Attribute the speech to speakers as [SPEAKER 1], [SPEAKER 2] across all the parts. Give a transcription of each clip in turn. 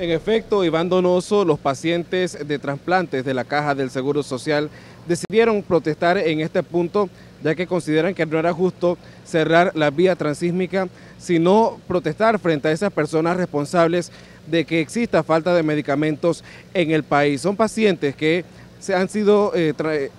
[SPEAKER 1] En efecto, Iván Donoso, los pacientes de trasplantes de la Caja del Seguro Social decidieron protestar en este punto ya que consideran que no era justo cerrar la vía transísmica, sino protestar frente a esas personas responsables de que exista falta de medicamentos en el país. Son pacientes que se han sido eh,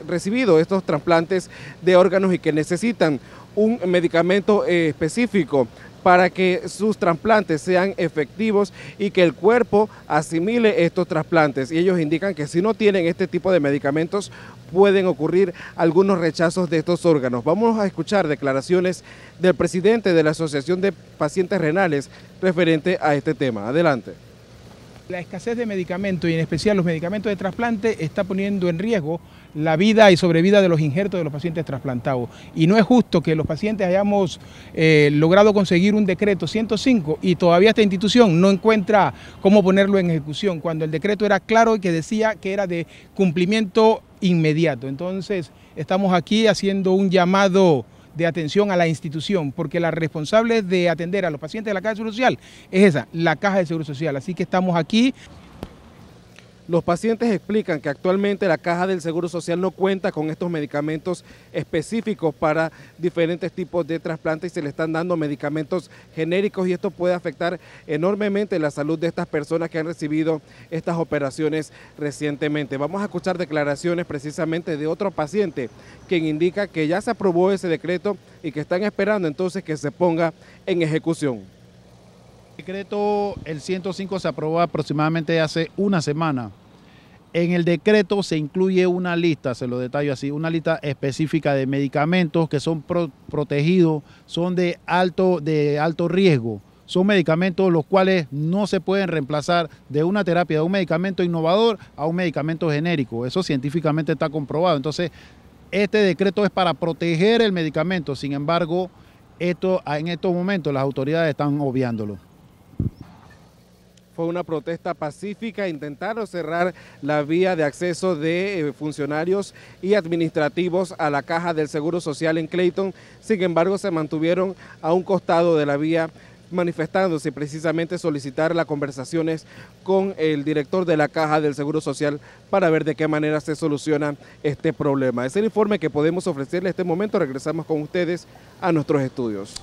[SPEAKER 1] recibidos estos trasplantes de órganos y que necesitan un medicamento eh, específico para que sus trasplantes sean efectivos y que el cuerpo asimile estos trasplantes. Y ellos indican que si no tienen este tipo de medicamentos pueden ocurrir algunos rechazos de estos órganos. Vamos a escuchar declaraciones del presidente de la Asociación de Pacientes Renales referente a este tema. Adelante.
[SPEAKER 2] La escasez de medicamentos y en especial los medicamentos de trasplante está poniendo en riesgo la vida y sobrevida de los injertos de los pacientes trasplantados. Y no es justo que los pacientes hayamos eh, logrado conseguir un decreto 105 y todavía esta institución no encuentra cómo ponerlo en ejecución, cuando el decreto era claro y que decía que era de cumplimiento inmediato. Entonces, estamos aquí haciendo un llamado de atención a la institución, porque la responsable de atender a los pacientes de la Caja de Seguro Social es esa, la Caja de Seguro Social. Así que estamos aquí. Los pacientes explican que actualmente la caja del Seguro Social
[SPEAKER 1] no cuenta con estos medicamentos específicos para diferentes tipos de trasplantes y se le están dando medicamentos genéricos y esto puede afectar enormemente la salud de estas personas que han recibido estas operaciones recientemente. Vamos a escuchar declaraciones precisamente de otro paciente quien indica que ya se aprobó ese decreto y que están esperando entonces que se ponga en ejecución. El decreto el 105 se
[SPEAKER 3] aprobó aproximadamente hace una semana en el decreto se incluye una lista, se lo detallo así, una lista específica de medicamentos que son protegidos, son de alto, de alto riesgo. Son medicamentos los cuales no se pueden reemplazar de una terapia, de un medicamento innovador a un medicamento genérico. Eso científicamente está comprobado. Entonces, este decreto es para proteger el medicamento. Sin embargo, esto, en estos momentos las autoridades están obviándolo
[SPEAKER 1] una protesta pacífica, intentaron cerrar la vía de acceso de eh, funcionarios y administrativos a la caja del Seguro Social en Clayton, sin embargo se mantuvieron a un costado de la vía manifestándose precisamente solicitar las conversaciones con el director de la Caja del Seguro Social para ver de qué manera se soluciona este problema. Es el informe que podemos ofrecerle en este momento. Regresamos con ustedes a nuestros estudios.